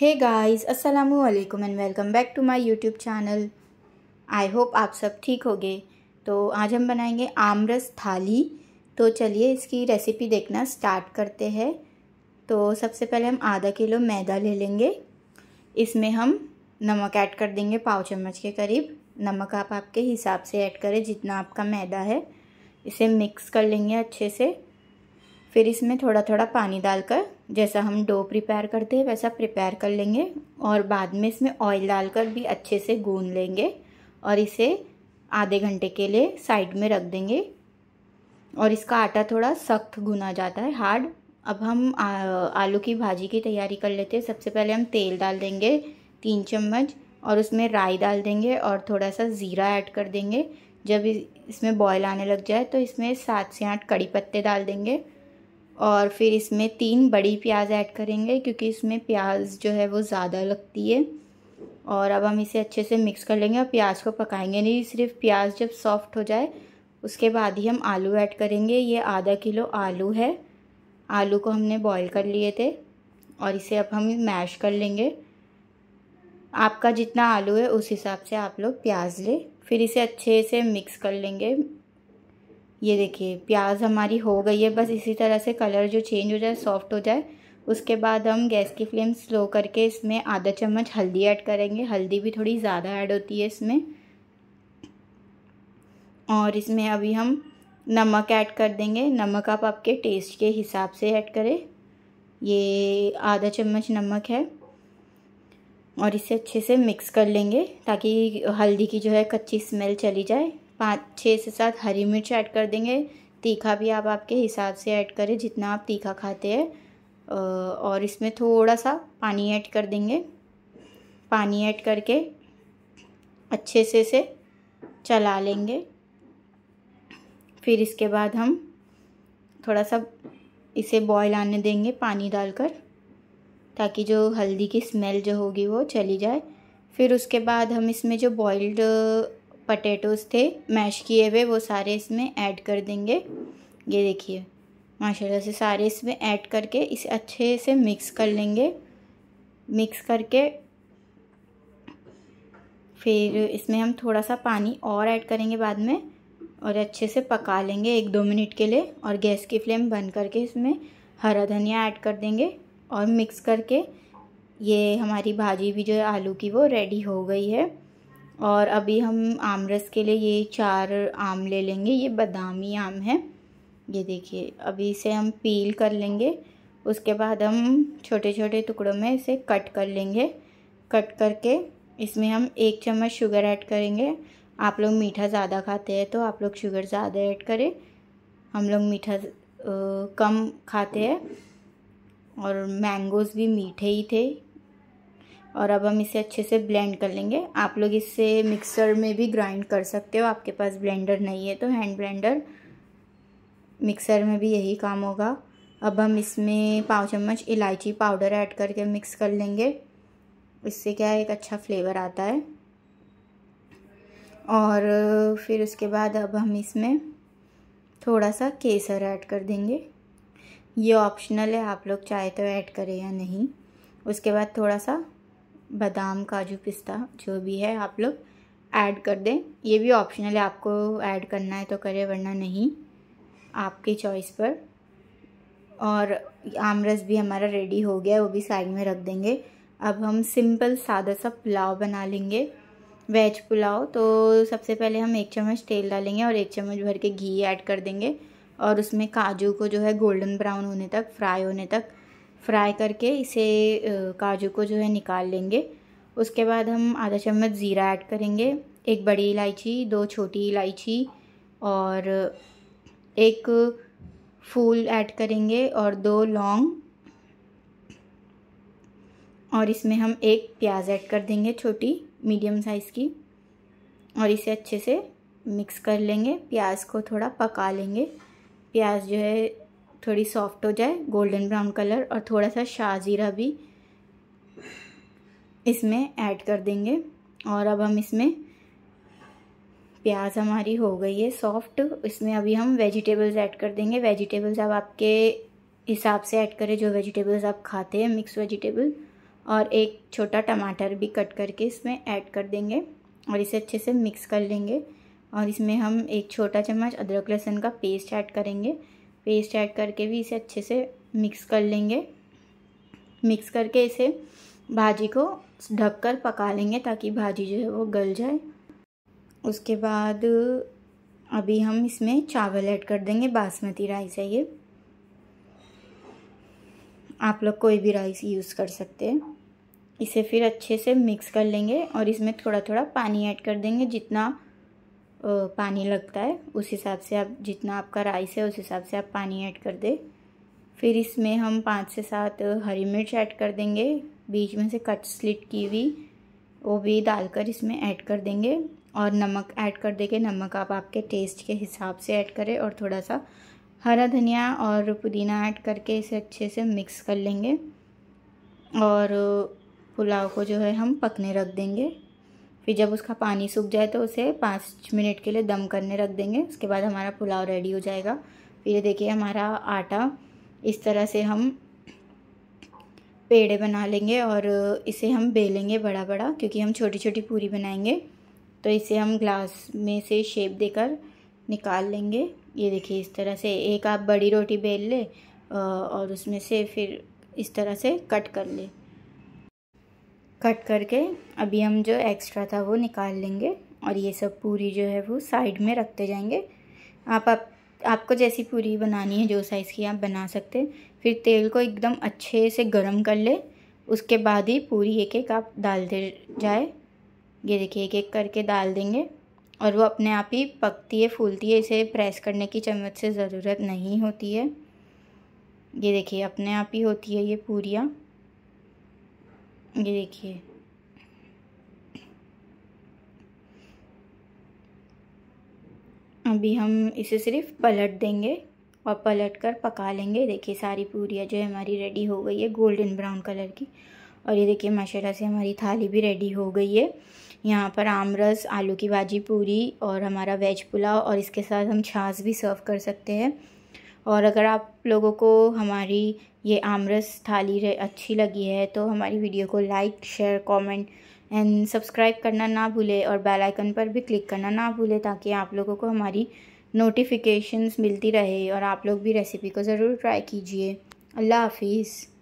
हे guys अस्सलाम वालेकुम and welcome back to my YouTube channel I hope आप सब ठीक गए तो आज हम बनाएंगे आमरस थाली तो चलिए इसकी रेसिपी देखना स्टार्ट करते हैं तो सबसे पहले हम आधा किलो मैदा ले लेंगे इसमें हम नमक ऐड कर देंगे पाव चम्मच के करीब नमक आप आपके हिसाब से ऐड करें जितना आपका मैदा है इसे मिक्स कर लेंगे अच्छे से फिर इसमें थोड़ा थोड़ा पानी डालकर जैसा हम डो प्रिपेयर करते हैं वैसा प्रिपेयर कर लेंगे और बाद में इसमें ऑयल डालकर भी अच्छे से गून लेंगे और इसे आधे घंटे के लिए साइड में रख देंगे और इसका आटा थोड़ा सख्त गुना जाता है हार्ड अब हम आ, आलू की भाजी की तैयारी कर लेते हैं सबसे पहले हम तेल डाल देंगे तीन चम्मच और उसमें राई डाल देंगे और थोड़ा सा ज़ीरा ऐड कर देंगे जब इसमें बॉयल आने लग जाए तो इसमें सात से आठ कड़ी पत्ते डाल देंगे और फिर इसमें तीन बड़ी प्याज ऐड करेंगे क्योंकि इसमें प्याज जो है वो ज़्यादा लगती है और अब हम इसे अच्छे से मिक्स कर लेंगे और प्याज को पकाएंगे नहीं सिर्फ प्याज जब सॉफ्ट हो जाए उसके बाद ही हम आलू ऐड करेंगे ये आधा किलो आलू है आलू को हमने बॉईल कर लिए थे और इसे अब हम मैश कर लेंगे आपका जितना आलू है उस हिसाब से आप लोग प्याज लें फिर इसे अच्छे से मिक्स कर लेंगे ये देखिए प्याज हमारी हो गई है बस इसी तरह से कलर जो चेंज हो जाए सॉफ्ट हो जाए उसके बाद हम गैस की फ्लेम स्लो करके इसमें आधा चम्मच हल्दी ऐड करेंगे हल्दी भी थोड़ी ज़्यादा ऐड होती है इसमें और इसमें अभी हम नमक ऐड कर देंगे नमक आप आपके टेस्ट के हिसाब से ऐड करें ये आधा चम्मच नमक है और इसे अच्छे से मिक्स कर लेंगे ताकि हल्दी की जो है कच्ची स्मेल चली जाए पाँच छः से सात हरी मिर्च ऐड कर देंगे तीखा भी आप आपके हिसाब से ऐड करें जितना आप तीखा खाते हैं और इसमें थोड़ा सा पानी ऐड कर देंगे पानी ऐड करके अच्छे से इसे चला लेंगे फिर इसके बाद हम थोड़ा सा इसे बॉयल आने देंगे पानी डालकर ताकि जो हल्दी की स्मेल जो होगी वो चली जाए फिर उसके बाद हम इसमें जो बॉइल्ड पटेटोज़ थे मैश किए हुए वो सारे इसमें ऐड कर देंगे ये देखिए माशाल्लाह से सारे इसमें ऐड करके इसे अच्छे से मिक्स कर लेंगे मिक्स करके फिर इसमें हम थोड़ा सा पानी और ऐड करेंगे बाद में और अच्छे से पका लेंगे एक दो मिनट के लिए और गैस की फ्लेम बंद करके इसमें हरा धनिया ऐड कर देंगे और मिक्स करके ये हमारी भाजी भी जो है आलू की वो रेडी हो गई है और अभी हम आमरस के लिए ये चार आम ले लेंगे ये बादामी आम है ये देखिए अभी इसे हम पील कर लेंगे उसके बाद हम छोटे छोटे टुकड़ों में इसे कट कर लेंगे कट करके इसमें हम एक चम्मच शुगर ऐड करेंगे आप लोग मीठा ज़्यादा खाते हैं तो आप लोग शुगर ज़्यादा ऐड करें हम लोग मीठा कम खाते हैं और मैंगोज़ भी मीठे ही थे और अब हम इसे अच्छे से ब्लेंड कर लेंगे आप लोग इसे मिक्सर में भी ग्राइंड कर सकते हो आपके पास ब्लेंडर नहीं है तो हैंड ब्लेंडर मिक्सर में भी यही काम होगा अब हम इसमें पाँव चम्मच इलायची पाउडर ऐड करके मिक्स कर लेंगे इससे क्या है एक अच्छा फ्लेवर आता है और फिर उसके बाद अब हम इसमें थोड़ा सा केसर ऐड कर देंगे ये ऑप्शनल है आप लोग चाहे तो ऐड करें या नहीं उसके बाद थोड़ा सा बादाम काजू पिस्ता जो भी है आप लोग ऐड कर दें ये भी ऑप्शनल है आपको ऐड करना है तो करें वरना नहीं आपकी चॉइस पर और आमरस भी हमारा रेडी हो गया है वो भी साइड में रख देंगे अब हम सिंपल सादा सा पुलाव बना लेंगे वेज पुलाव तो सबसे पहले हम एक चम्मच तेल डालेंगे और एक चम्मच भर के घी ऐड कर देंगे और उसमें काजू को जो है गोल्डन ब्राउन होने तक फ्राई होने तक फ्राई करके इसे काजू को जो है निकाल लेंगे उसके बाद हम आधा चम्मच ज़ीरा ऐड करेंगे एक बड़ी इलायची दो छोटी इलायची और एक फूल ऐड करेंगे और दो लौंग और इसमें हम एक प्याज ऐड कर देंगे छोटी मीडियम साइज़ की और इसे अच्छे से मिक्स कर लेंगे प्याज को थोड़ा पका लेंगे प्याज जो है थोड़ी सॉफ्ट हो जाए गोल्डन ब्राउन कलर और थोड़ा सा शाहजीरा भी इसमें ऐड कर देंगे और अब हम इसमें प्याज हमारी हो गई है सॉफ्ट इसमें अभी हम वेजिटेबल्स ऐड कर देंगे वेजिटेबल्स अब आपके हिसाब से ऐड करें जो वेजिटेबल्स आप खाते हैं मिक्स वेजिटेबल और एक छोटा टमाटर भी कट करके इसमें ऐड कर देंगे और इसे अच्छे से मिक्स कर लेंगे और इसमें हम एक छोटा चम्मच अदरक लहसुन का पेस्ट ऐड करेंगे पेस्ट ऐड करके भी इसे अच्छे से मिक्स कर लेंगे मिक्स करके इसे भाजी को ढककर पका लेंगे ताकि भाजी जो है वो गल जाए उसके बाद अभी हम इसमें चावल ऐड कर देंगे बासमती राइस है ये आप लोग कोई भी राइस यूज़ कर सकते हैं इसे फिर अच्छे से मिक्स कर लेंगे और इसमें थोड़ा थोड़ा पानी ऐड कर देंगे जितना पानी लगता है उस हिसाब से आप जितना आपका राइस है उस हिसाब से आप पानी ऐड कर दें फिर इसमें हम पाँच से सात हरी मिर्च ऐड कर देंगे बीच में से कट स्लिट की हुई वो भी डालकर इसमें ऐड कर देंगे और नमक ऐड कर देंगे नमक आप आपके टेस्ट के हिसाब से ऐड करें और थोड़ा सा हरा धनिया और पुदीना ऐड करके इसे अच्छे से मिक्स कर लेंगे और पुलाव को जो है हम पकने रख देंगे फिर जब उसका पानी सूख जाए तो उसे पाँच मिनट के लिए दम करने रख देंगे उसके बाद हमारा पुलाव रेडी हो जाएगा फिर ये देखिए हमारा आटा इस तरह से हम पेड़े बना लेंगे और इसे हम बेलेंगे बड़ा बड़ा क्योंकि हम छोटी छोटी पूरी बनाएंगे तो इसे हम ग्लास में से शेप देकर निकाल लेंगे ये देखिए इस तरह से एक आप बड़ी रोटी बेल ले और उसमें से फिर इस तरह से कट कर ले कट करके अभी हम जो एक्स्ट्रा था वो निकाल लेंगे और ये सब पूरी जो है वो साइड में रखते जाएंगे आप आप आपको जैसी पूरी बनानी है जो साइज़ की आप बना सकते हैं फिर तेल को एकदम अच्छे से गर्म कर ले उसके बाद ही पूरी एक एक आप डालते जाए ये देखिए एक एक करके डाल देंगे और वो अपने आप ही पकती है फूलती है इसे प्रेस करने की चम्मच से ज़रूरत नहीं होती है ये देखिए अपने आप ही होती है ये पूरियाँ ये देखिए अभी हम इसे सिर्फ पलट देंगे और पलट कर पका लेंगे देखिए सारी पूरियाँ जो है हमारी रेडी हो गई है गोल्डन ब्राउन कलर की और ये देखिए माशाल्लाह से हमारी थाली भी रेडी हो गई है यहाँ पर आम रस आलू की भाजी पूरी और हमारा वेज पुलाव और इसके साथ हम छाछ भी सर्व कर सकते हैं और अगर आप लोगों को हमारी ये आमरस थाली अच्छी लगी है तो हमारी वीडियो को like share comment and subscribe करना ना भूले और बेल आइकन पर भी क्लिक करना ना भूले ताकि आप लोगों को हमारी नोटिफिकेशंस मिलती रहे और आप लोग भी रेसिपी को ज़रूर ट्राई कीजिए अल्लाह हाफिज़